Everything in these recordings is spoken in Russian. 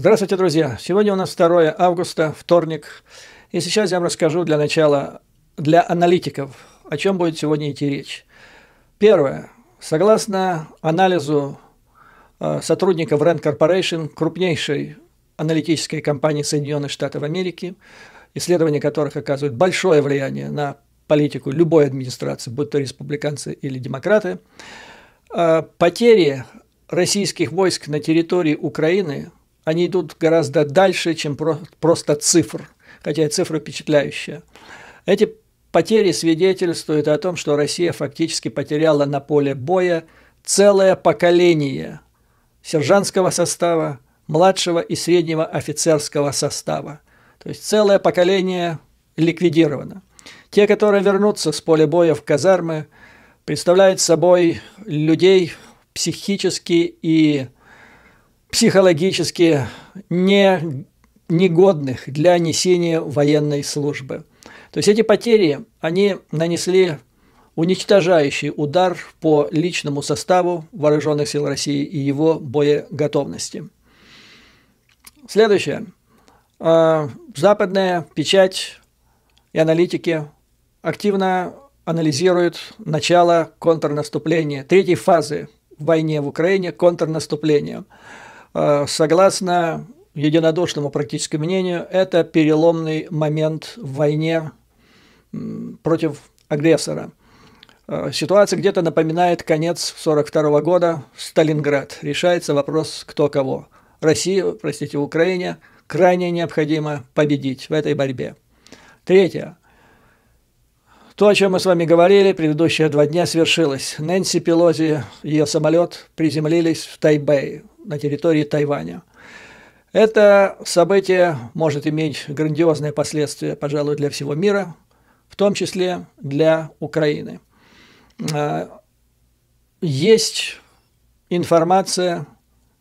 Здравствуйте, друзья! Сегодня у нас 2 августа, вторник, и сейчас я вам расскажу для начала, для аналитиков, о чем будет сегодня идти речь. Первое. Согласно анализу э, сотрудников Rand Corporation, крупнейшей аналитической компании Соединенных Штатов Америки, исследования которых оказывают большое влияние на политику любой администрации, будь то республиканцы или демократы, э, потери российских войск на территории Украины они идут гораздо дальше, чем про просто цифр, хотя и цифра впечатляющая. Эти потери свидетельствуют о том, что Россия фактически потеряла на поле боя целое поколение сержантского состава, младшего и среднего офицерского состава. То есть целое поколение ликвидировано. Те, которые вернутся с поля боя в казармы, представляют собой людей психически и психологически не, негодных для несения военной службы. То есть эти потери, они нанесли уничтожающий удар по личному составу Вооруженных сил России и его боеготовности. Следующее. А, западная печать и аналитики активно анализируют начало контрнаступления, третьей фазы в войне в Украине, контрнаступления. Э, согласно единодушному практическому мнению, это переломный момент в войне против агрессора. Э, ситуация где-то напоминает конец 1942 года, Сталинград. Решается вопрос, кто кого. Россия, простите, Украине крайне необходимо победить в этой борьбе. Третье. То, о чем мы с вами говорили предыдущие два дня, свершилось. Нэнси Пелози и ее самолет приземлились в Тайбэе, на территории Тайваня. Это событие может иметь грандиозные последствия, пожалуй, для всего мира, в том числе для Украины. А, есть информация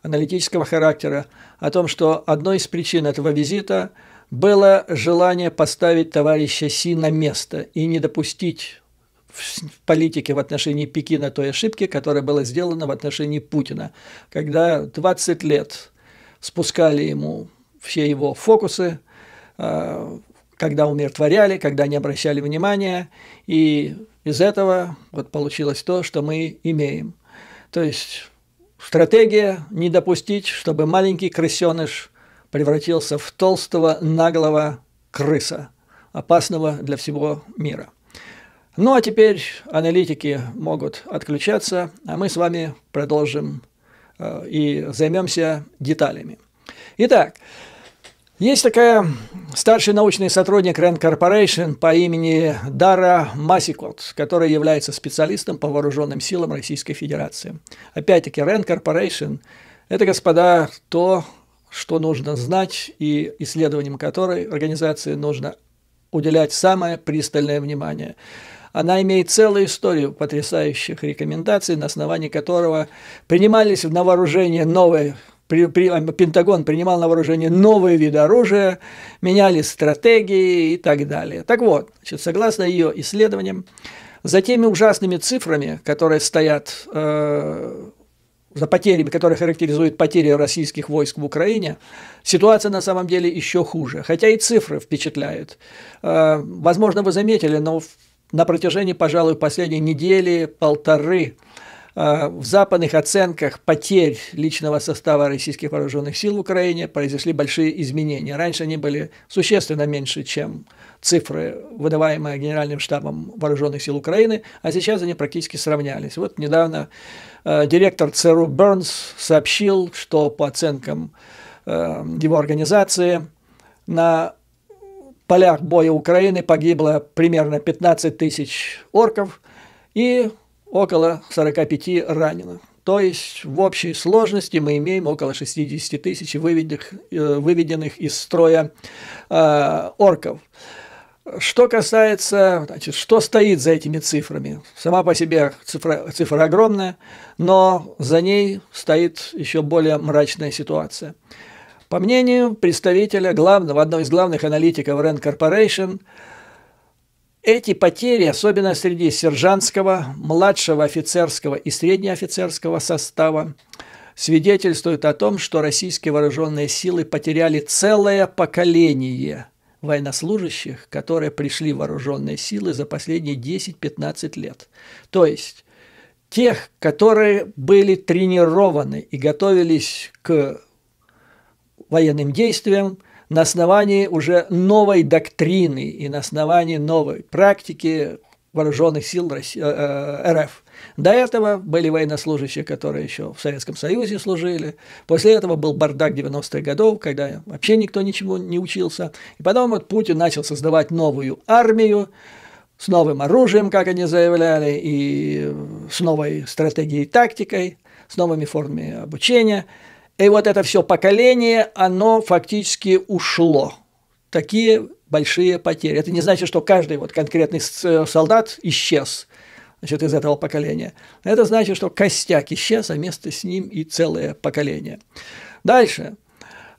аналитического характера о том, что одной из причин этого визита – было желание поставить товарища Си на место и не допустить в политике в отношении Пекина той ошибки, которая была сделана в отношении Путина, когда 20 лет спускали ему все его фокусы, э, когда умиротворяли, когда не обращали внимания, и из этого вот получилось то, что мы имеем. То есть стратегия не допустить, чтобы маленький крысеныш – превратился в толстого, наглого крыса, опасного для всего мира. Ну а теперь аналитики могут отключаться, а мы с вами продолжим э, и займемся деталями. Итак, есть такая старший научный сотрудник Rand Corporation по имени Дара Масикот, который является специалистом по вооруженным силам Российской Федерации. Опять-таки, Rand Corporation – это, господа, то, что нужно знать и исследованиям которой организации нужно уделять самое пристальное внимание. Она имеет целую историю потрясающих рекомендаций, на основании которого принимались на вооружение новые при, при, а, Пентагон принимал на вооружение новые виды оружия, меняли стратегии и так далее. Так вот, значит, согласно ее исследованиям, за теми ужасными цифрами, которые стоят э, за потерями, которые характеризуют потери российских войск в Украине, ситуация на самом деле еще хуже. Хотя и цифры впечатляют. Э, возможно, вы заметили, но на протяжении, пожалуй, последней недели, полторы а, в западных оценках потерь личного состава российских вооруженных сил в Украине произошли большие изменения. Раньше они были существенно меньше, чем цифры, выдаваемые Генеральным штабом вооруженных сил Украины, а сейчас они практически сравнялись. Вот недавно а, директор ЦРУ Бернс сообщил, что по оценкам а, его организации на полях боя Украины погибло примерно 15 тысяч орков и около 45 раненых, То есть в общей сложности мы имеем около 60 тысяч выведенных, э, выведенных из строя э, орков. Что касается, значит, что стоит за этими цифрами, сама по себе цифра, цифра огромная, но за ней стоит еще более мрачная ситуация. По мнению представителя главного, одного из главных аналитиков RAND Corporation, эти потери, особенно среди сержантского, младшего офицерского и среднеофицерского состава, свидетельствуют о том, что российские вооруженные силы потеряли целое поколение военнослужащих, которые пришли в вооруженные силы за последние 10-15 лет. То есть тех, которые были тренированы и готовились к военным действиям на основании уже новой доктрины и на основании новой практики вооруженных сил э, э, РФ. До этого были военнослужащие, которые еще в Советском Союзе служили. После этого был бардак 90-х годов, когда вообще никто ничего не учился. И потом вот Путин начал создавать новую армию с новым оружием, как они заявляли, и с новой стратегией и тактикой, с новыми формами обучения – и вот это все поколение, оно фактически ушло. Такие большие потери. Это не значит, что каждый вот конкретный э, солдат исчез значит, из этого поколения. Это значит, что костяк исчез, а вместо с ним и целое поколение. Дальше.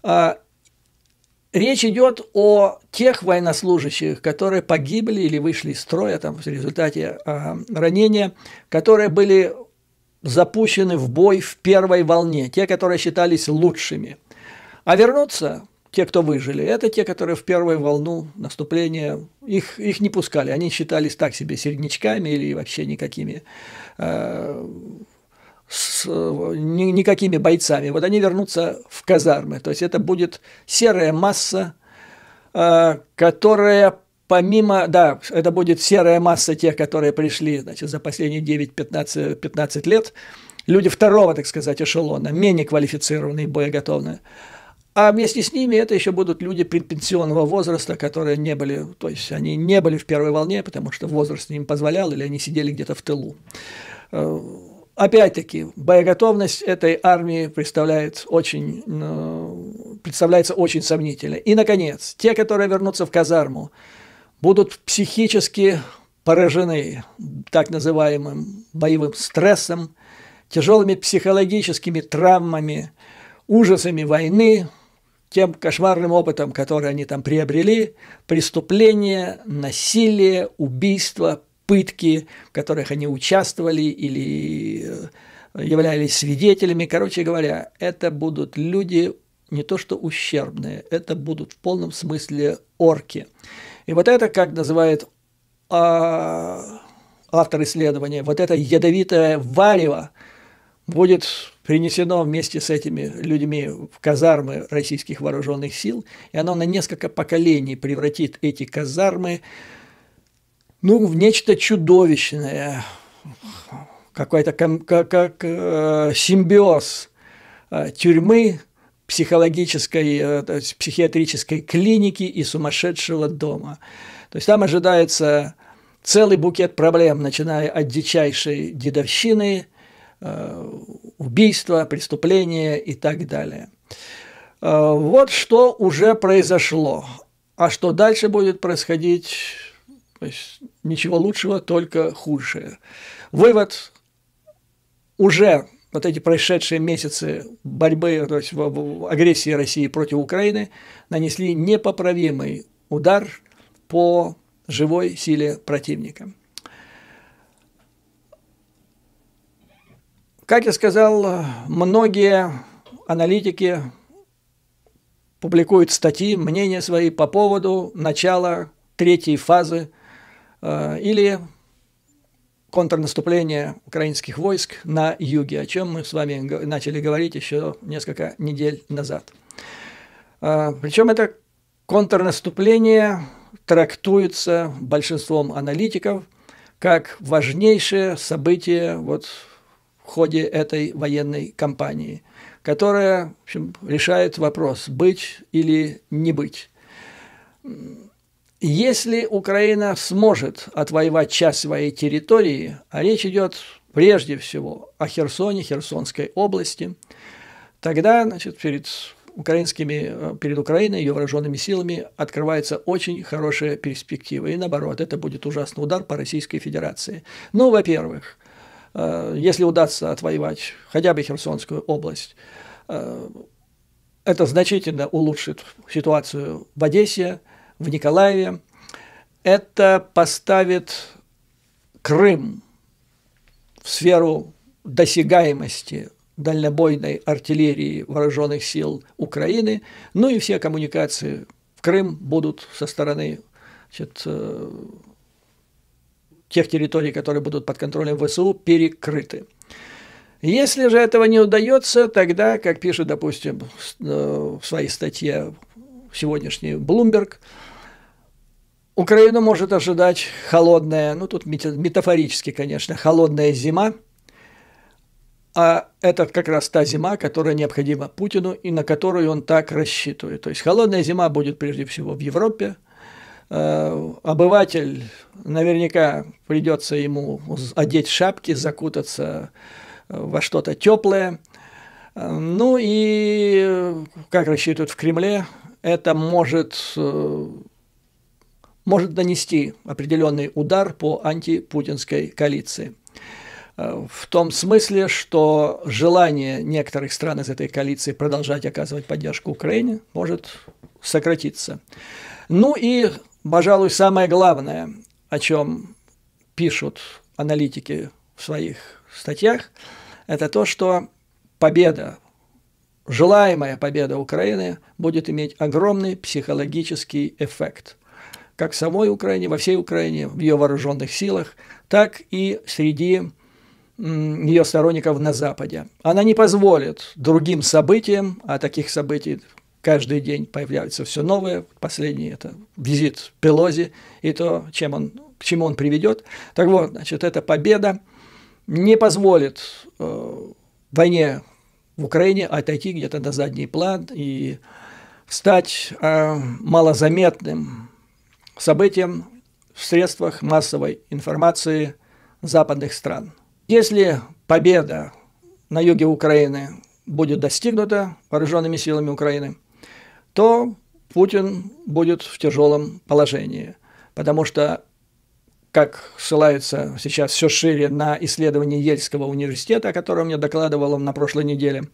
А, речь идет о тех военнослужащих, которые погибли или вышли из строя там, в результате э, ранения, которые были запущены в бой в первой волне, те, которые считались лучшими. А вернуться те, кто выжили, это те, которые в первую волну наступления, их, их не пускали, они считались так себе середнячками или вообще никакими, э, с, ни, никакими бойцами. Вот они вернутся в казармы, то есть это будет серая масса, э, которая помимо, да, это будет серая масса тех, которые пришли значит, за последние 9-15 15 лет, люди второго, так сказать, эшелона, менее квалифицированные, боеготовные. А вместе с ними это еще будут люди предпенсионного возраста, которые не были, то есть они не были в первой волне, потому что возраст им позволял, или они сидели где-то в тылу. Э, опять-таки, боеготовность этой армии представляет очень, э, представляется очень сомнительной. И, наконец, те, которые вернутся в казарму, будут психически поражены так называемым боевым стрессом, тяжелыми психологическими травмами, ужасами войны, тем кошмарным опытом, который они там приобрели, преступления, насилие, убийства, пытки, в которых они участвовали или э, являлись свидетелями. Короче говоря, это будут люди не то что ущербные, это будут в полном смысле орки. И вот это, как называет а, автор исследования, вот это ядовитое варево будет принесено вместе с этими людьми в казармы российских вооруженных сил, и оно на несколько поколений превратит эти казармы ну, в нечто чудовищное, какой-то как, как, э, симбиоз э, тюрьмы психологической, э, психиатрической клиники и сумасшедшего дома. То есть там ожидается целый букет проблем, начиная от дичайшей дедовщины, э, убийства, преступления и так далее. Э, вот что уже произошло. А что дальше будет происходить, то есть ничего лучшего, только худшее. Вывод – уже вот эти прошедшие месяцы борьбы, то есть в, в агрессии России против Украины, нанесли непоправимый удар по живой силе противника. Как я сказал, многие аналитики публикуют статьи, мнения свои по поводу начала третьей фазы э, или контрнаступление украинских войск на юге, о чем мы с вами начали говорить еще несколько недель назад. А, причем это контрнаступление трактуется большинством аналитиков как важнейшее событие вот в ходе этой военной кампании, которое, в общем, решает вопрос, быть или не быть. Если Украина сможет отвоевать часть своей территории, а речь идет прежде всего о Херсоне, Херсонской области, тогда значит, перед украинскими, э, перед Украиной, ее вооруженными силами открывается очень хорошая перспектива. И наоборот, это будет ужасный удар по Российской Федерации. Ну, во-первых, э, если удастся отвоевать хотя бы Херсонскую область, э, это значительно улучшит ситуацию в Одессе, в Николаеве, это поставит Крым в сферу досягаемости дальнобойной артиллерии вооруженных сил Украины, ну и все коммуникации в Крым будут со стороны значит, э, тех территорий, которые будут под контролем ВСУ, перекрыты. Если же этого не удается, тогда, как пишет, допустим, э, в своей статье сегодняшний Блумберг, Украину может ожидать холодная, ну тут метафорически, конечно, холодная зима, а это как раз та зима, которая необходима Путину и на которую он так рассчитывает. То есть холодная зима будет прежде всего в Европе, э, обыватель наверняка придется ему одеть шапки, закутаться э, во что-то теплое. Э, ну и, как рассчитывают в Кремле, это может может нанести определенный удар по антипутинской коалиции. Э, в том смысле, что желание некоторых стран из этой коалиции продолжать оказывать поддержку Украине может сократиться. Ну и, пожалуй, самое главное, о чем пишут аналитики в своих статьях, это то, что победа, желаемая победа Украины будет иметь огромный психологический эффект как в самой Украине, во всей Украине, в ее вооруженных силах, так и среди ее сторонников на Западе. Она не позволит другим событиям, а таких событий каждый день появляются все новые, последний это визит Пелози и то, чем он, к чему он приведет. Так вот, значит, эта победа не позволит э, войне в Украине отойти где-то на задний план и стать э, малозаметным событиям в средствах массовой информации западных стран. Если победа на юге Украины будет достигнута вооруженными силами Украины, то Путин будет в тяжелом положении, потому что, как ссылается сейчас все шире на исследование Ельского университета, о котором я докладывал на прошлой неделе,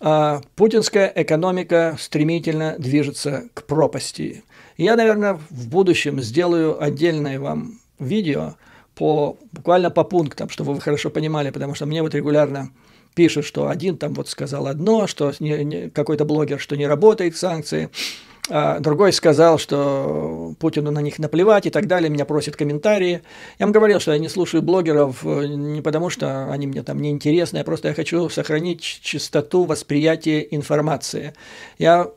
а путинская экономика стремительно движется к пропасти. Я, наверное, в будущем сделаю отдельное вам видео по, буквально по пунктам, чтобы вы хорошо понимали, потому что мне вот регулярно пишут, что один там вот сказал одно, что какой-то блогер, что не работает санкции, а другой сказал, что Путину на них наплевать и так далее, меня просят комментарии. Я вам говорил, что я не слушаю блогеров э, не потому, что они мне там неинтересны, а просто я хочу сохранить чистоту восприятия информации. Я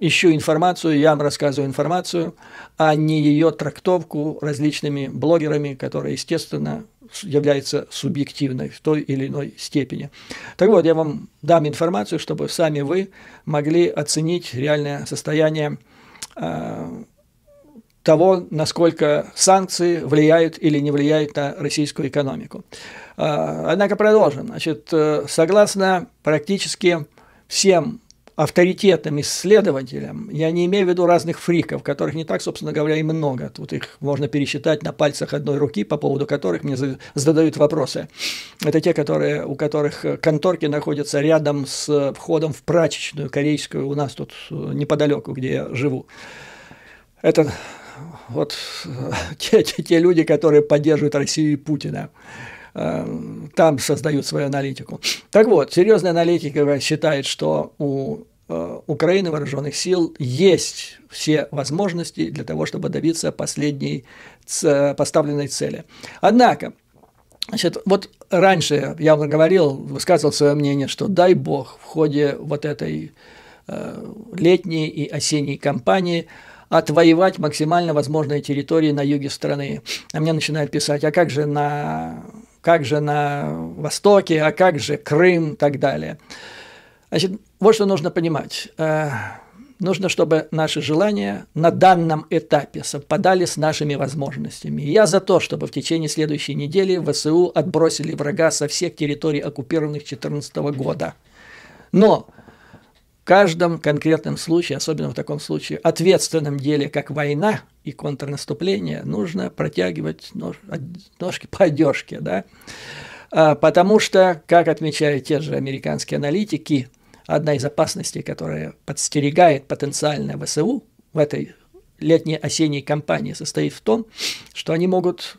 ищу информацию, я вам рассказываю информацию, а не ее трактовку различными блогерами, которая, естественно, является субъективной в той или иной степени. Так вот, я вам дам информацию, чтобы сами вы могли оценить реальное состояние э, того, насколько санкции влияют или не влияют на российскую экономику. Э, однако продолжим. Значит, э, согласно практически всем авторитетным исследователям, я не имею в виду разных фриков, которых не так, собственно говоря, и много. Тут их можно пересчитать на пальцах одной руки, по поводу которых мне задают вопросы. Это те, которые, у которых конторки находятся рядом с входом в прачечную корейскую у нас тут неподалеку, где я живу. Это вот те, те, те люди, которые поддерживают Россию и Путина э, там создают свою аналитику. Так вот, серьезная аналитика считает, что у Э, Украины вооруженных сил есть все возможности для того, чтобы добиться последней поставленной цели. Однако, Значит, вот раньше я говорил, высказывал свое мнение, что дай бог в ходе вот этой э, летней и осенней кампании отвоевать максимально возможные территории на юге страны. А мне начинают писать, а как же на, как же на востоке, а как же Крым и так далее. Значит, вот что нужно понимать. Э, нужно, чтобы наши желания на данном этапе совпадали с нашими возможностями. Я за то, чтобы в течение следующей недели ВСУ отбросили врага со всех территорий, оккупированных 2014 года. Но в каждом конкретном случае, особенно в таком случае, ответственном деле, как война и контрнаступление, нужно протягивать нож, ножки по одежке. Да? А, потому что, как отмечают те же американские аналитики, одна из опасностей, которая подстерегает потенциально ВСУ в этой летней осенней кампании, состоит в том, что они могут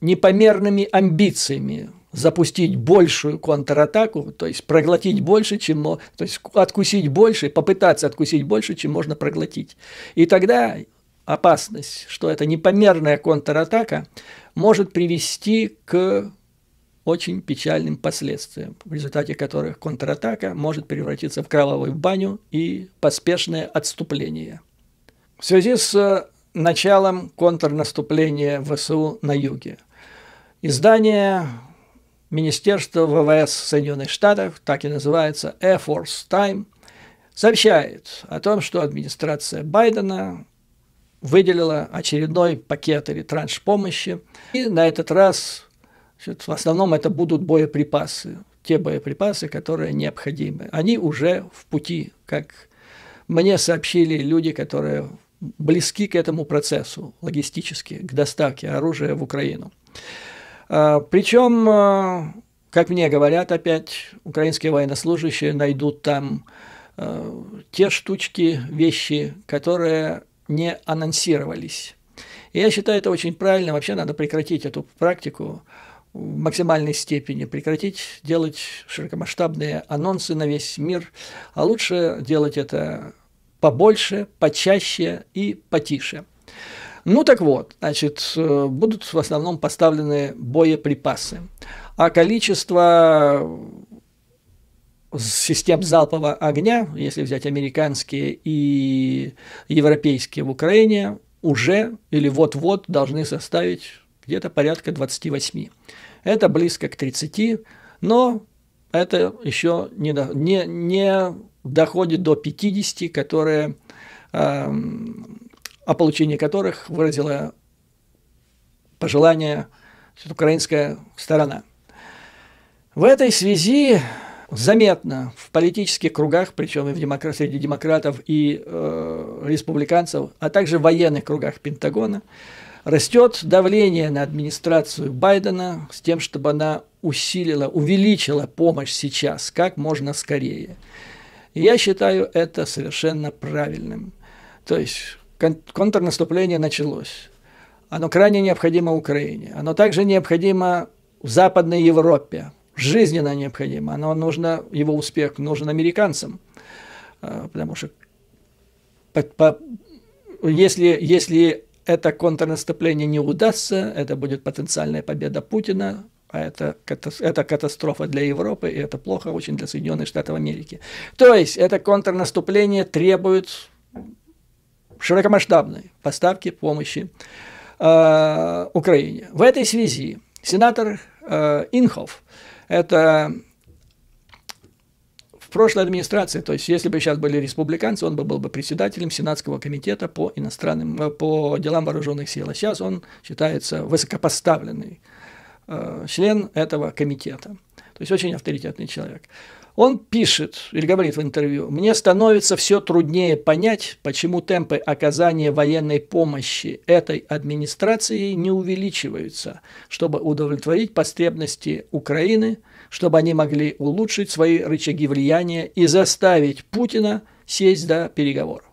непомерными амбициями запустить большую контратаку, то есть проглотить больше, чем, то есть откусить больше, попытаться откусить больше, чем можно проглотить. И тогда опасность, что это непомерная контратака может привести к очень печальным последствиям, в результате которых контратака может превратиться в кровавую баню и поспешное отступление. В связи с э, началом контрнаступления ВСУ на юге, издание Министерства ВВС Соединенных Штатов, так и называется Air Force Time, сообщает о том, что администрация Байдена выделила очередной пакет или транш помощи, и на этот раз в основном это будут боеприпасы, те боеприпасы, которые необходимы. Они уже в пути, как мне сообщили люди, которые близки к этому процессу логистически, к доставке оружия в Украину. А, Причем, а, как мне говорят опять, украинские военнослужащие найдут там а, те штучки, вещи, которые не анонсировались. И я считаю это очень правильно, вообще надо прекратить эту практику в максимальной степени, прекратить делать широкомасштабные анонсы на весь мир, а лучше делать это побольше, почаще и потише. Ну так вот, значит, э, будут в основном поставлены боеприпасы, а количество систем залпового огня, если взять американские и европейские в Украине, уже или вот-вот должны составить где-то порядка 28. Это близко к 30, но это еще не, не, не доходит до 50, которые, эм, о получении которых выразила пожелание украинская сторона. В этой связи заметно в политических кругах, причем и в демократ, среди демократов и э, республиканцев, а также в военных кругах Пентагона, Растет давление на администрацию Байдена с тем, чтобы она усилила, увеличила помощь сейчас, как можно скорее. я считаю это совершенно правильным. То есть кон- контрнаступление началось. Оно крайне необходимо Украине. Оно также необходимо в Западной Европе. Жизненно необходимо. Оно нужно, его успех нужен американцам. А, потому что по, по, если, если это контрнаступление не удастся, это будет потенциальная победа Путина, а это, это катастрофа для Европы, и это плохо очень для Соединенных Штатов Америки. То есть это контрнаступление требует широкомасштабной поставки помощи э, Украине. В этой связи сенатор э, Инхоф, это прошлой администрации, то есть если бы сейчас были республиканцы, он бы был бы председателем Сенатского комитета по иностранным, э, по делам вооруженных сил. А сейчас он считается высокопоставленный э, член этого комитета. То есть очень авторитетный человек. Он пишет или говорит в интервью, мне становится все труднее понять, почему темпы оказания военной помощи этой администрации не увеличиваются, чтобы удовлетворить потребности Украины – чтобы они могли улучшить свои рычаги влияния и заставить Путина сесть до переговоров.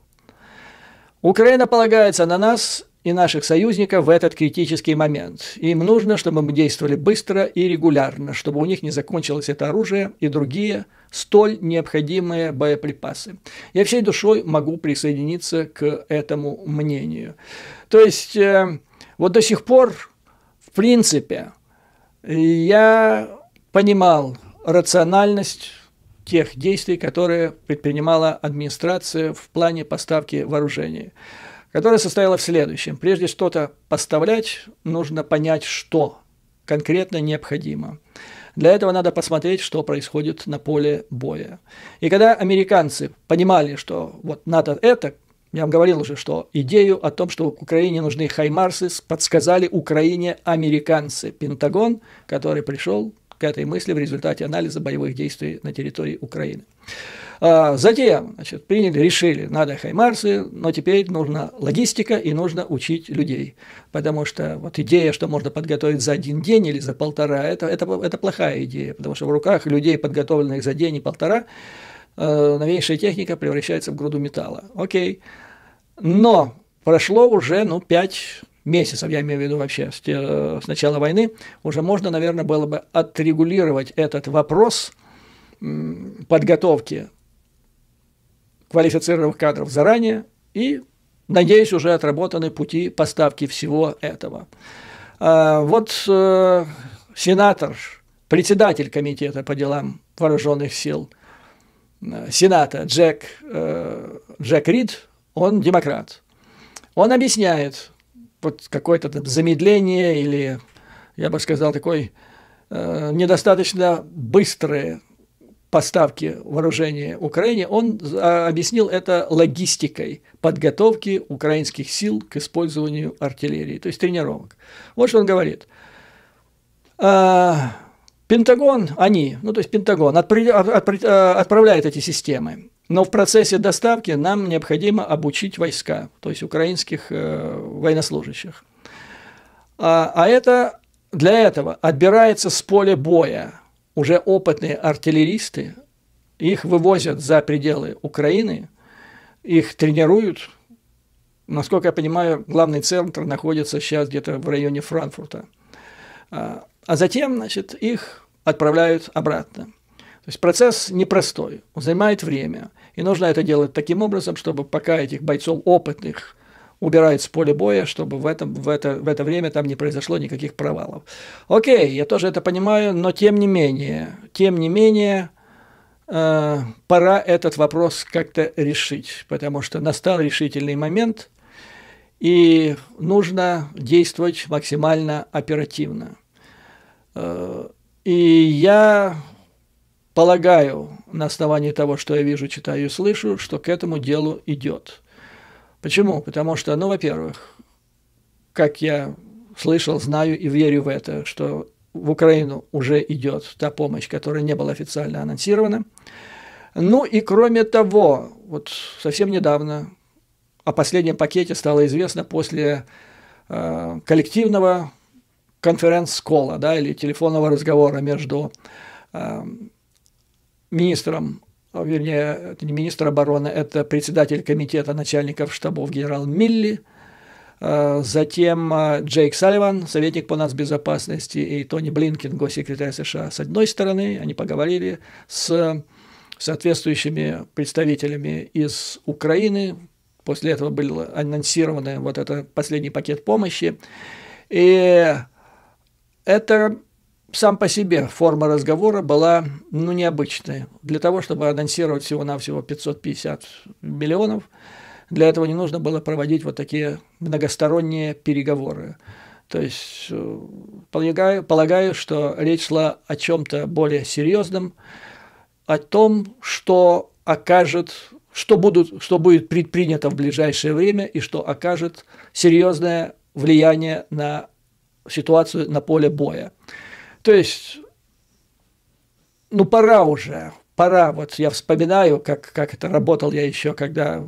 Украина полагается на нас и наших союзников в этот критический момент. Им нужно, чтобы мы действовали быстро и регулярно, чтобы у них не закончилось это оружие и другие столь необходимые боеприпасы. Я всей душой могу присоединиться к этому мнению. То есть, э, вот до сих пор, в принципе, я понимал рациональность тех действий, которые предпринимала администрация в плане поставки вооружений, которая состояла в следующем. Прежде что-то поставлять, нужно понять, что конкретно необходимо. Для этого надо посмотреть, что происходит на поле боя. И когда американцы понимали, что вот надо это, я вам говорил уже, что идею о том, что Украине нужны хаймарсы, подсказали Украине американцы. Пентагон, который пришел к этой мысли в результате анализа боевых действий на территории Украины. А, затем значит, приняли, решили, надо хаймарсы, но теперь нужна логистика и нужно учить людей. Потому что вот идея, что можно подготовить за один день или за полтора, это, это, это плохая идея, потому что в руках людей, подготовленных за день и полтора, э, новейшая техника превращается в груду металла. Окей. Но прошло уже ну, 5 месяцев, я имею в виду вообще с, с начала войны, уже можно, наверное, было бы отрегулировать этот вопрос подготовки квалифицированных кадров заранее и, надеюсь, уже отработаны пути поставки всего этого. А, вот э, сенатор, председатель комитета по делам вооруженных сил Сената Джек, э, Джек Рид, он демократ. Он объясняет, вот какое-то замедление или, я бы сказал, такой э, недостаточно быстрые поставки вооружения Украине, он а, объяснил это логистикой подготовки украинских сил к использованию артиллерии, то есть тренировок. Вот что он говорит. А, Пентагон, они, ну то есть Пентагон э, отправляет эти системы но в процессе доставки нам необходимо обучить войска, то есть украинских э, военнослужащих. А, а это для этого отбирается с поля боя уже опытные артиллеристы, их вывозят за пределы Украины, их тренируют. Насколько я понимаю, главный центр находится сейчас где-то в районе Франкфурта. А, а затем, значит, их отправляют обратно. То есть процесс непростой, он занимает время. И нужно это делать таким образом, чтобы пока этих бойцов опытных убирают с поля боя, чтобы в, этом, в, это, в это время там не произошло никаких провалов. Окей, я тоже это понимаю, но тем не менее, тем не менее, э, пора этот вопрос как-то решить, потому что настал решительный момент, и нужно действовать максимально оперативно. Э, и я полагаю, на основании того, что я вижу, читаю и слышу, что к этому делу идет. Почему? Потому что, ну, во-первых, как я слышал, знаю и верю в это, что в Украину уже идет та помощь, которая не была официально анонсирована. Ну и кроме того, вот совсем недавно о последнем пакете стало известно после э, коллективного конференц-кола да, или телефонного разговора между э, министром, а, вернее, это не министр обороны, это председатель комитета начальников штабов генерал Милли, а, затем а, Джейк Салливан, советник по безопасности и Тони Блинкин, госсекретарь США, с одной стороны, они поговорили с соответствующими представителями из Украины, после этого был анонсирован вот этот последний пакет помощи, и это сам по себе форма разговора была ну, необычная. Для того, чтобы анонсировать всего-навсего 550 миллионов, для этого не нужно было проводить вот такие многосторонние переговоры. То есть э, полагаю, полагаю что речь шла о чем-то более серьезном, о том, что окажет, что, будут, что будет предпринято в ближайшее время и что окажет серьезное влияние на ситуацию на поле боя. То есть, ну, пора уже, пора. Вот я вспоминаю, как, как это работал я еще, когда,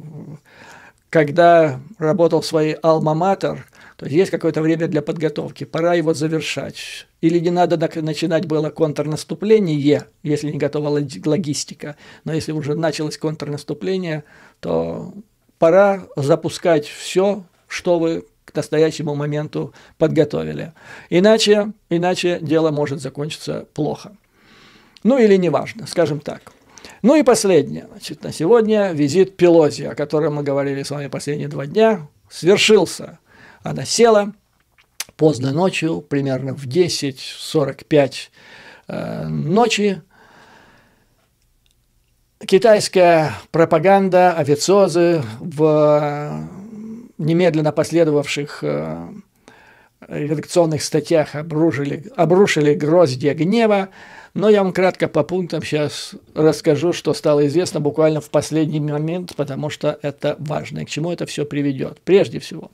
когда работал в своей «Алма-Матер», то есть, есть какое-то время для подготовки, пора его завершать. Или не надо начинать было контрнаступление, если не готова логистика. Но если уже началось контрнаступление, то пора запускать все, что вы к настоящему моменту подготовили. Иначе, иначе дело может закончиться плохо. Ну или неважно, скажем так. Ну и последнее. Значит, на сегодня визит Пелози, о котором мы говорили с вами последние два дня, свершился. Она села поздно ночью, примерно в 10.45 э, ночи. Китайская пропаганда, официозы в немедленно последовавших э, редакционных статьях обрушили, обрушили гроздья гнева, но я вам кратко по пунктам сейчас расскажу, что стало известно буквально в последний момент, потому что это важно, и к чему это все приведет. Прежде всего,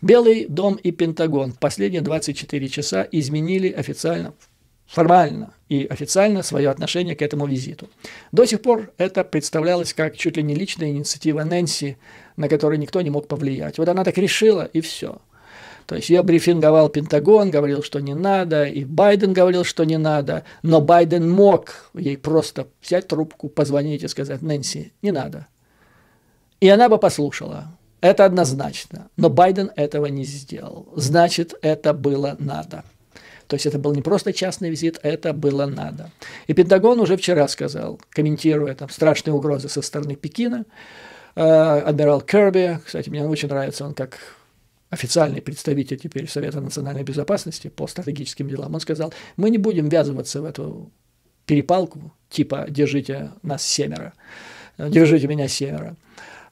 Белый дом и Пентагон в последние 24 часа изменили официально формально и официально свое отношение к этому визиту. До сих пор это представлялось как чуть ли не личная инициатива Нэнси на который никто не мог повлиять. Вот она так решила, и все. То есть ее брифинговал Пентагон, говорил, что не надо, и Байден говорил, что не надо, но Байден мог ей просто взять трубку, позвонить и сказать, Нэнси, не надо. И она бы послушала. Это однозначно. Но Байден этого не сделал. Значит, это было надо. То есть это был не просто частный визит, это было надо. И Пентагон уже вчера сказал, комментируя там страшные угрозы со стороны Пекина, Э, адмирал Керби, кстати, мне очень нравится, он как официальный представитель теперь Совета национальной безопасности по стратегическим делам, он сказал, мы не будем ввязываться в эту перепалку, типа «держите нас семеро», «держите меня семеро».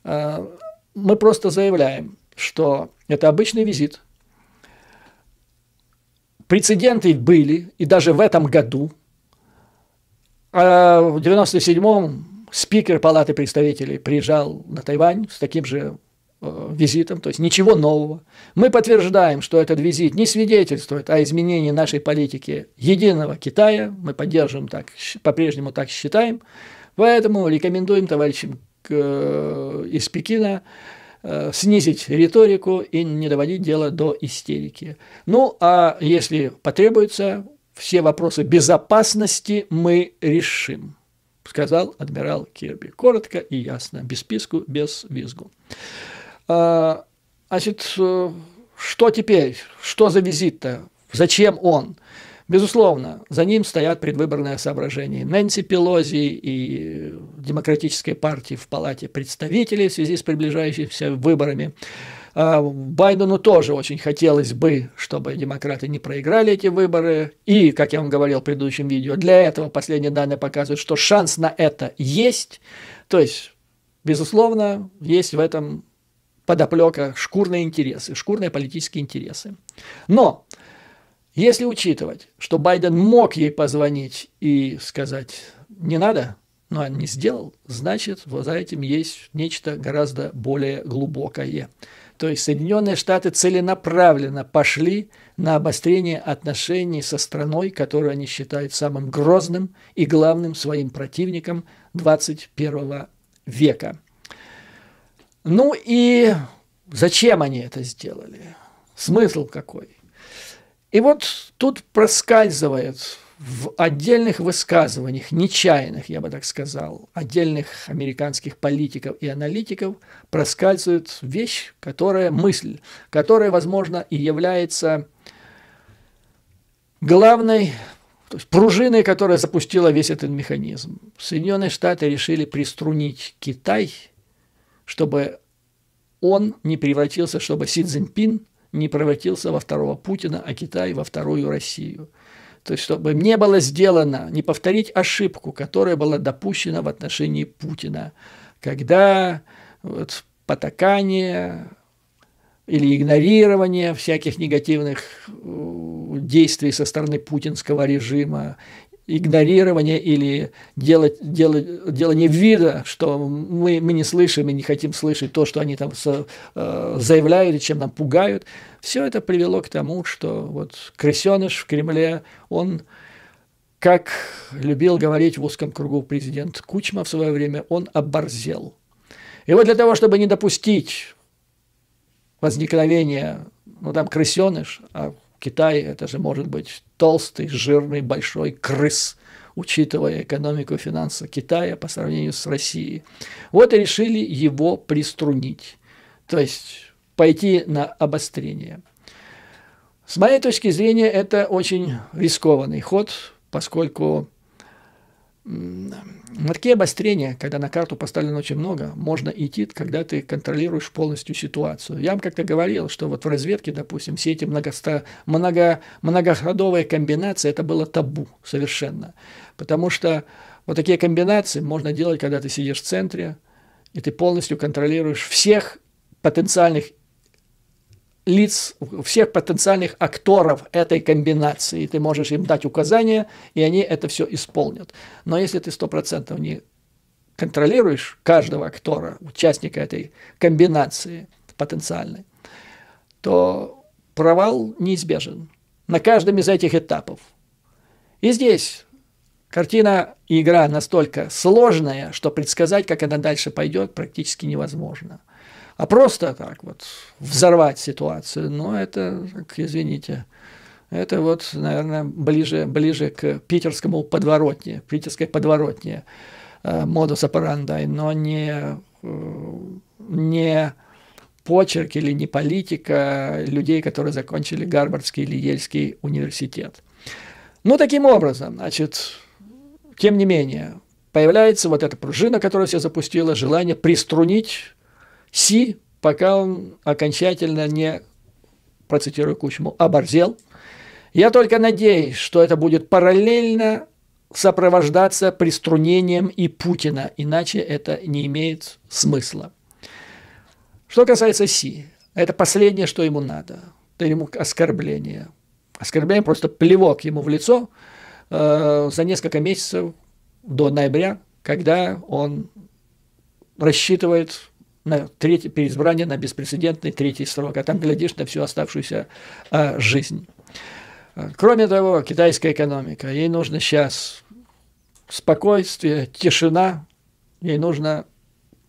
Э, мы просто заявляем, что это обычный визит, прецеденты были, и даже в этом году, а в 97-м спикер Палаты представителей приезжал на Тайвань с таким же э, визитом, то есть ничего нового. Мы подтверждаем, что этот визит не свидетельствует о изменении нашей политики единого Китая. Мы поддерживаем так, по-прежнему так считаем. Поэтому рекомендуем товарищам э, из Пекина э, снизить риторику и не доводить дело до истерики. Ну, а если потребуется, все вопросы безопасности мы решим сказал адмирал Кирби. Коротко и ясно, без писку, без визгу. А, значит, э, что теперь? Что за визит-то? Зачем он? Безусловно, за ним стоят предвыборные соображения. Нэнси Пелози и Демократической партии в Палате представителей в связи с приближающимися выборами. А, Байдену тоже очень хотелось бы, чтобы демократы не проиграли эти выборы. И, как я вам говорил в предыдущем видео, для этого последние данные показывают, что шанс на это есть. То есть, безусловно, есть в этом подоплека шкурные интересы, шкурные политические интересы. Но если учитывать, что Байден мог ей позвонить и сказать «не надо», но он не сделал, значит, за этим есть нечто гораздо более глубокое. То есть Соединенные Штаты целенаправленно пошли на обострение отношений со страной, которую они считают самым грозным и главным своим противником 21 века. Ну и зачем они это сделали? Смысл какой? И вот тут проскальзывает в отдельных высказываниях, нечаянных, я бы так сказал, отдельных американских политиков и аналитиков проскальзывает вещь, которая, мысль, которая, возможно, и является главной то есть пружиной, которая запустила весь этот механизм. Соединенные Штаты решили приструнить Китай, чтобы он не превратился, чтобы Си Цзиньпин не превратился во второго Путина, а Китай во вторую Россию – то есть чтобы не было сделано, не повторить ошибку, которая была допущена в отношении Путина, когда вот, потакание или игнорирование всяких негативных э, действий со стороны путинского режима игнорирование или делать, делать, делание вида, что мы, мы не слышим и не хотим слышать то, что они там со, э, заявляют, чем нам пугают. Все это привело к тому, что вот крысеныш в Кремле, он, как любил говорить в узком кругу президент Кучма в свое время, он оборзел. И вот для того, чтобы не допустить возникновения, ну там крысеныш, а Китай – это же может быть толстый, жирный, большой крыс, учитывая экономику и финансы Китая по сравнению с Россией. Вот и решили его приструнить, то есть пойти на обострение. С моей точки зрения, это очень рискованный ход, поскольку Марки обострения, когда на карту поставлено очень много, можно идти, когда ты контролируешь полностью ситуацию. Я вам как-то говорил, что вот в разведке, допустим, все эти многоста... много... многоходовые комбинации, это было табу совершенно. Потому что вот такие комбинации можно делать, когда ты сидишь в центре, и ты полностью контролируешь всех потенциальных лиц, всех потенциальных акторов этой комбинации. Ты можешь им дать указания, и они это все исполнят. Но если ты 100% не контролируешь каждого актора, участника этой комбинации потенциальной, то провал неизбежен на каждом из этих этапов. И здесь картина и игра настолько сложная, что предсказать, как она дальше пойдет, практически невозможно – а просто так вот взорвать ситуацию, но это, так, извините, это вот, наверное, ближе, ближе к питерскому подворотне, питерской подворотне э, модус операнди, но не, э, не почерк или не политика людей, которые закончили Гарвардский или Ельский университет. Ну, таким образом, значит, тем не менее, появляется вот эта пружина, которая все запустила, желание приструнить Си, пока он окончательно не, процитирую Кучму, оборзел. Я только надеюсь, что это будет параллельно сопровождаться приструнением и Путина, иначе это не имеет смысла. Что касается Си, это последнее, что ему надо. Это ему оскорбление. Оскорбление просто плевок ему в лицо э, за несколько месяцев до ноября, когда он рассчитывает на третье переизбрание на беспрецедентный третий срок, а там глядишь на всю оставшуюся а, жизнь. А, кроме того, китайская экономика, ей нужно сейчас спокойствие, тишина, ей нужно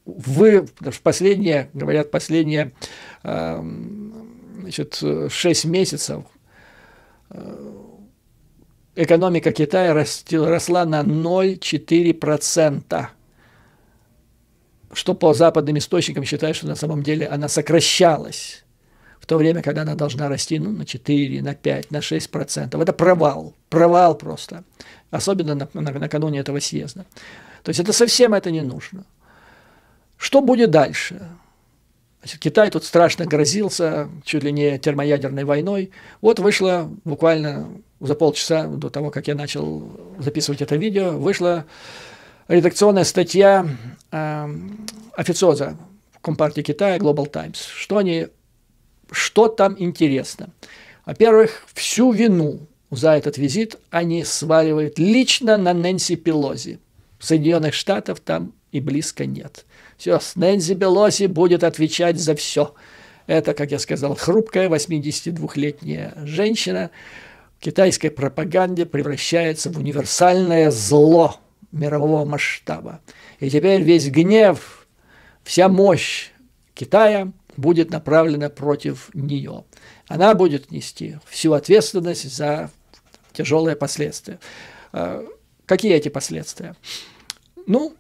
вы, в последние, говорят, последние а, значит, 6 месяцев а, экономика Китая растила, росла на 0,4% что по западным источникам считают, что на самом деле она сокращалась в то время, когда она должна расти ну, на 4, на 5, на 6%. Это провал, провал просто, особенно на, на, накануне этого съезда. То есть это совсем это не нужно. Что будет дальше? Значит, Китай тут страшно грозился, чуть ли не термоядерной войной. Вот вышло буквально за полчаса до того, как я начал записывать это видео, вышло редакционная статья э, официоза Компартии Китая Global Times. Что, они, что там интересно? Во-первых, всю вину за этот визит они сваливают лично на Нэнси Пелози. Соединенных Штатов там и близко нет. Все, с Нэнси Пелоси будет отвечать за все. Это, как я сказал, хрупкая 82-летняя женщина в китайской пропаганде превращается в универсальное зло – мирового масштаба. И теперь весь гнев, вся мощь Китая будет направлена против нее. Она будет нести всю ответственность за тяжелые последствия. А, какие эти последствия? Ну,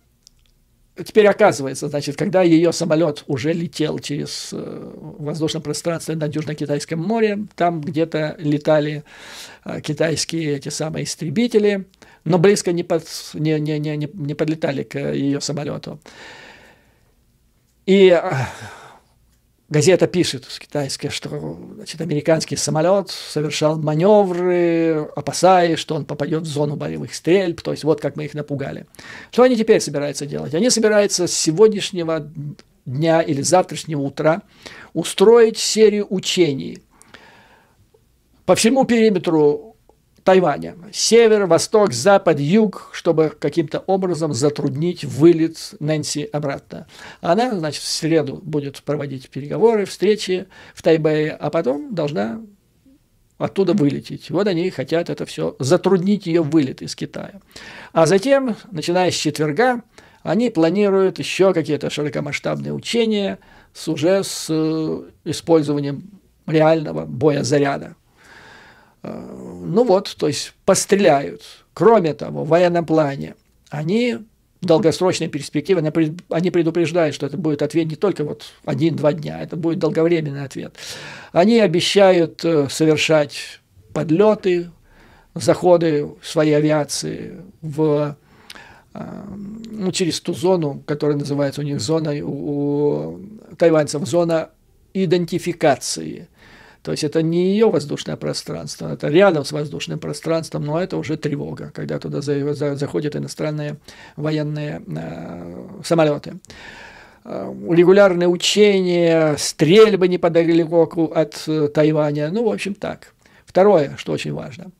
теперь оказывается, значит, когда ее самолет уже летел через э, воздушное пространство над Южно-Китайским морем, там где-то летали э, китайские эти самые истребители – но близко не, под, не, не, не, не подлетали к ее самолету. И а, газета пишет китайская, что значит, американский самолет совершал маневры, опасаясь, что он попадет в зону боевых стрельб, то есть вот как мы их напугали. Что они теперь собираются делать? Они собираются с сегодняшнего дня или завтрашнего утра устроить серию учений по всему периметру Тайваня. Север, восток, запад, юг, чтобы каким-то образом затруднить вылет Нэнси обратно. Она, значит, в среду будет проводить переговоры, встречи в Тайбэе, а потом должна оттуда вылететь. Вот они хотят это все, затруднить ее вылет из Китая. А затем, начиная с четверга, они планируют еще какие-то широкомасштабные учения с уже с э, использованием реального боезаряда ну вот, то есть постреляют. Кроме того, в военном плане они долгосрочной перспективе, они предупреждают, что это будет ответ не только вот один-два дня, это будет долговременный ответ. Они обещают э, совершать подлеты, заходы своей авиации в э, ну, через ту зону, которая называется у них зоной, у, у тайваньцев зона идентификации – то есть это не ее воздушное пространство, это рядом с воздушным пространством, но это уже тревога, когда туда заходят иностранные военные э, самолеты э, регулярные учения, стрельбы неподалеку от э, Тайваня. Ну, в общем, так. Второе, что очень важно.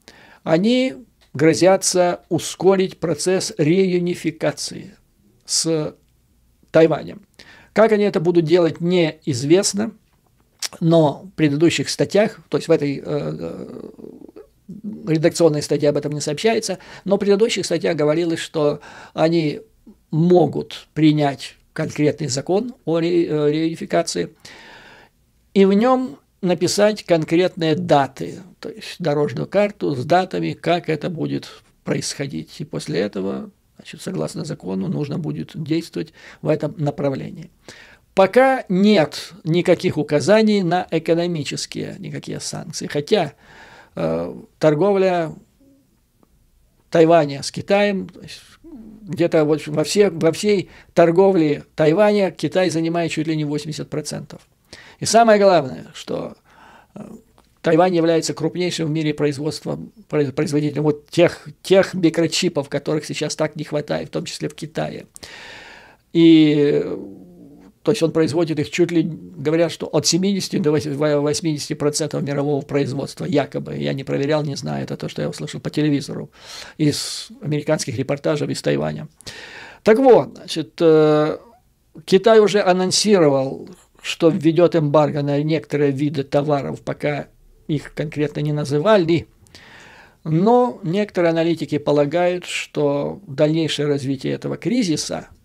Они грозятся ускорить процесс реюнификации с Тайванем. Как они это будут делать, неизвестно но в предыдущих статьях, то есть в этой э, э, редакционной статье об этом не сообщается, но в предыдущих статьях говорилось, что они могут принять конкретный закон о ре- э, реюнификации и в нем написать конкретные даты, то есть дорожную карту с датами, как это будет происходить. И после этого, значит, согласно закону, нужно будет действовать в этом направлении. Пока нет никаких указаний на экономические никакие санкции, хотя э, торговля Тайваня с Китаем, где-то вот во, все, во всей торговле Тайваня Китай занимает чуть ли не 80%. И самое главное, что э, Тайвань является крупнейшим в мире производством, производителем вот тех, тех микрочипов, которых сейчас так не хватает, в том числе в Китае. И то есть он производит их чуть ли, говорят, что от 70 до 80 процентов мирового производства, якобы. Я не проверял, не знаю, это то, что я услышал по телевизору из американских репортажей из Тайваня. Так вот, значит, э, Китай уже анонсировал, что введет эмбарго на некоторые виды товаров, пока их конкретно не называли. Но некоторые аналитики полагают, что дальнейшее развитие этого кризиса –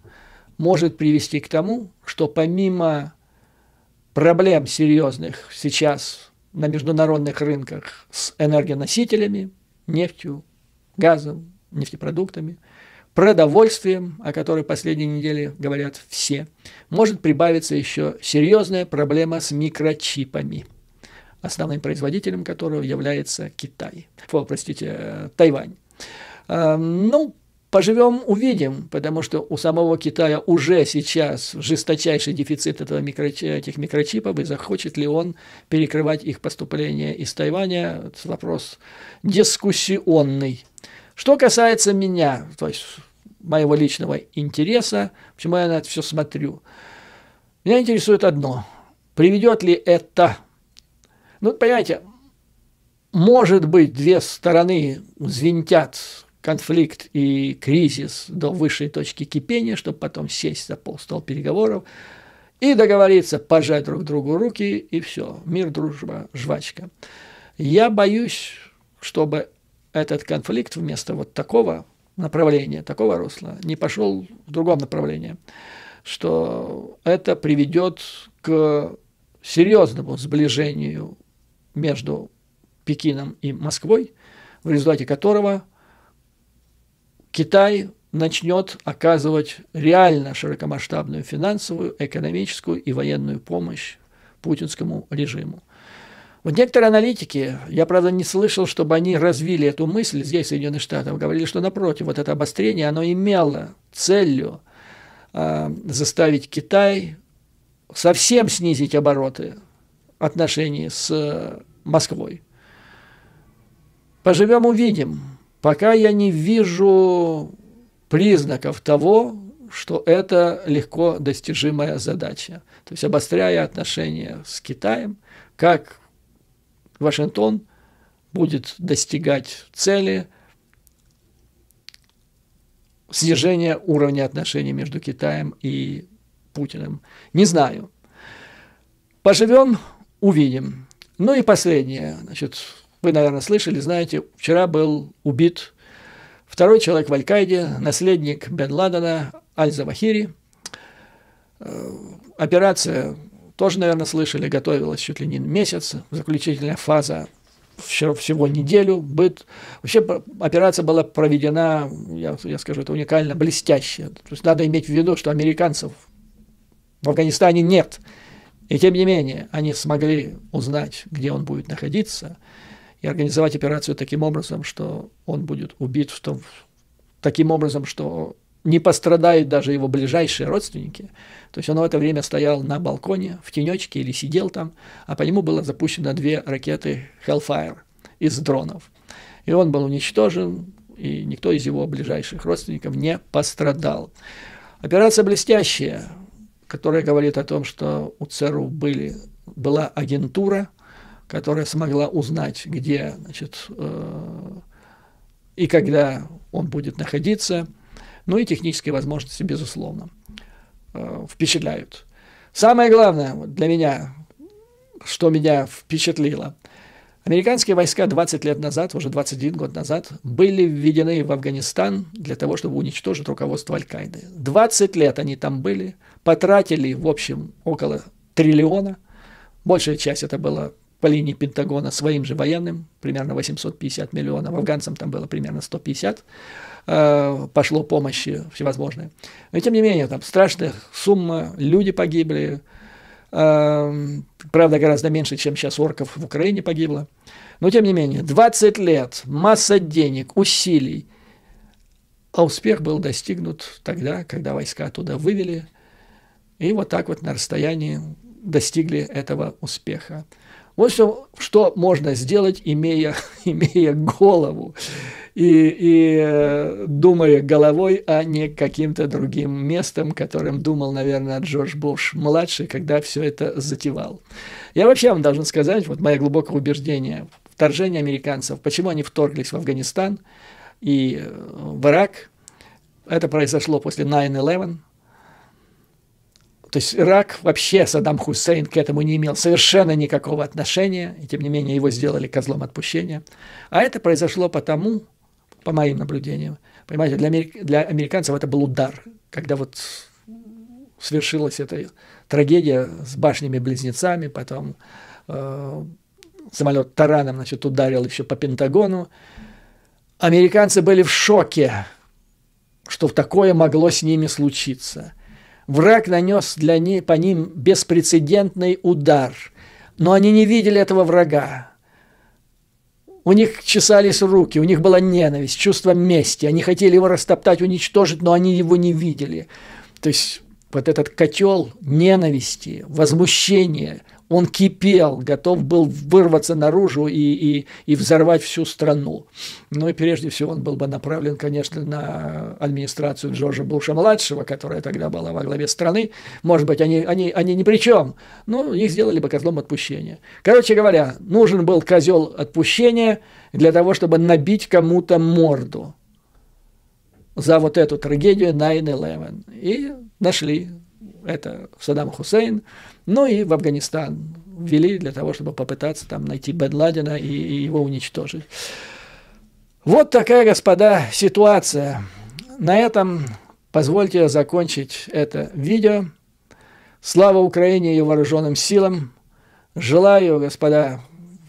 может привести к тому, что помимо проблем серьезных сейчас на международных рынках с энергоносителями, нефтью, газом, нефтепродуктами, продовольствием, о которой последние недели говорят все, может прибавиться еще серьезная проблема с микрочипами, основным производителем которого является Китай. О, простите, э, Тайвань. Э, ну, Поживем, увидим, потому что у самого Китая уже сейчас жесточайший дефицит этого микроч... этих микрочипов, и захочет ли он перекрывать их поступление из Тайваня, это вопрос дискуссионный. Что касается меня, то есть моего личного интереса, почему я на это все смотрю, меня интересует одно, приведет ли это, ну, понимаете, может быть, две стороны звентят конфликт и кризис до высшей точки кипения, чтобы потом сесть за пол стол переговоров и договориться, пожать друг другу руки, и все. Мир, дружба, жвачка. Я боюсь, чтобы этот конфликт вместо вот такого направления, такого русла, не пошел в другом направлении, что это приведет к серьезному сближению между Пекином и Москвой, в результате которого – Китай начнет оказывать реально широкомасштабную финансовую, экономическую и военную помощь путинскому режиму. Вот некоторые аналитики, я, правда, не слышал, чтобы они развили эту мысль здесь, в Соединенных Штатах, говорили, что, напротив, вот это обострение, оно имело целью э, заставить Китай совсем снизить обороты отношений с Москвой. Поживем, увидим пока я не вижу признаков того, что это легко достижимая задача. То есть обостряя отношения с Китаем, как Вашингтон будет достигать цели снижения уровня отношений между Китаем и Путиным. Не знаю. Поживем, увидим. Ну и последнее. Значит, вы, наверное, слышали, знаете, вчера был убит второй человек в Аль-Каиде, наследник Бен Ладена Аль-Завахири. Э, операция, тоже, наверное, слышали, готовилась чуть ли не месяц, заключительная фаза всего неделю. Быт. Вообще операция была проведена, я, я скажу, это уникально, блестяще. То есть надо иметь в виду, что американцев в Афганистане нет. И тем не менее, они смогли узнать, где он будет находиться, и организовать операцию таким образом, что он будет убит, что таким образом, что не пострадают даже его ближайшие родственники. То есть он в это время стоял на балконе в тенечке или сидел там, а по нему было запущено две ракеты Hellfire из дронов. И он был уничтожен, и никто из его ближайших родственников не пострадал. Операция «Блестящая», которая говорит о том, что у ЦРУ были, была агентура, которая смогла узнать, где значит, э, и когда он будет находиться. Ну и технические возможности, безусловно, э, впечатляют. Самое главное для меня, что меня впечатлило, американские войска 20 лет назад, уже 21 год назад, были введены в Афганистан для того, чтобы уничтожить руководство Аль-Каиды. 20 лет они там были, потратили, в общем, около триллиона. Большая часть это было по линии Пентагона своим же военным, примерно 850 миллионов, афганцам там было примерно 150, э, пошло помощи всевозможные. Но тем не менее, там страшная сумма, люди погибли, э, правда, гораздо меньше, чем сейчас орков в Украине погибло. Но тем не менее, 20 лет, масса денег, усилий, а успех был достигнут тогда, когда войска туда вывели, и вот так вот на расстоянии достигли этого успеха. Вот все, что можно сделать, имея, имея голову и, и э, думая головой, а не каким-то другим местом, которым думал, наверное, Джордж Буш-младший, когда все это затевал. Я вообще вам должен сказать, вот мое глубокое убеждение, вторжение американцев, почему они вторглись в Афганистан и э, в Ирак, это произошло после 9-11, то есть Ирак вообще, Саддам Хусейн к этому не имел совершенно никакого отношения, и тем не менее его сделали козлом отпущения. А это произошло потому, по моим наблюдениям, понимаете, для, америк... для американцев это был удар, когда вот свершилась эта трагедия с башнями-близнецами, потом э, самолет тараном значит, ударил еще по Пентагону. Американцы были в шоке, что такое могло с ними случиться. Враг нанес для них, по ним беспрецедентный удар, но они не видели этого врага. У них чесались руки, у них была ненависть, чувство мести. Они хотели его растоптать, уничтожить, но они его не видели. То есть вот этот котел ненависти, возмущения, он кипел, готов был вырваться наружу и, и, и взорвать всю страну. Ну и прежде всего он был бы направлен, конечно, на администрацию Джорджа Буша-младшего, которая тогда была во главе страны. Может быть, они, они, они ни при чем, но их сделали бы козлом отпущения. Короче говоря, нужен был козел отпущения для того, чтобы набить кому-то морду за вот эту трагедию 9-11. И Нашли это Саддам Хусейн, ну и в Афганистан ввели для того, чтобы попытаться там найти Бен Ладена и, и его уничтожить. Вот такая, господа, ситуация. На этом позвольте закончить это видео. Слава Украине и вооруженным силам. Желаю, господа,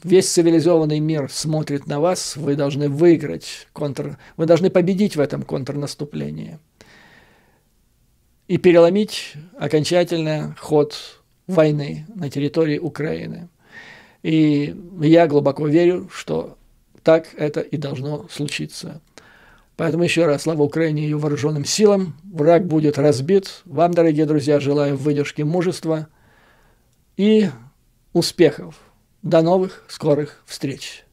весь цивилизованный мир смотрит на вас. Вы должны выиграть контр... Вы должны победить в этом контрнаступлении и переломить окончательно ход войны на территории Украины. И я глубоко верю, что так это и должно случиться. Поэтому еще раз слава Украине и ее вооруженным силам. Враг будет разбит. Вам, дорогие друзья, желаю выдержки, мужества и успехов. До новых скорых встреч!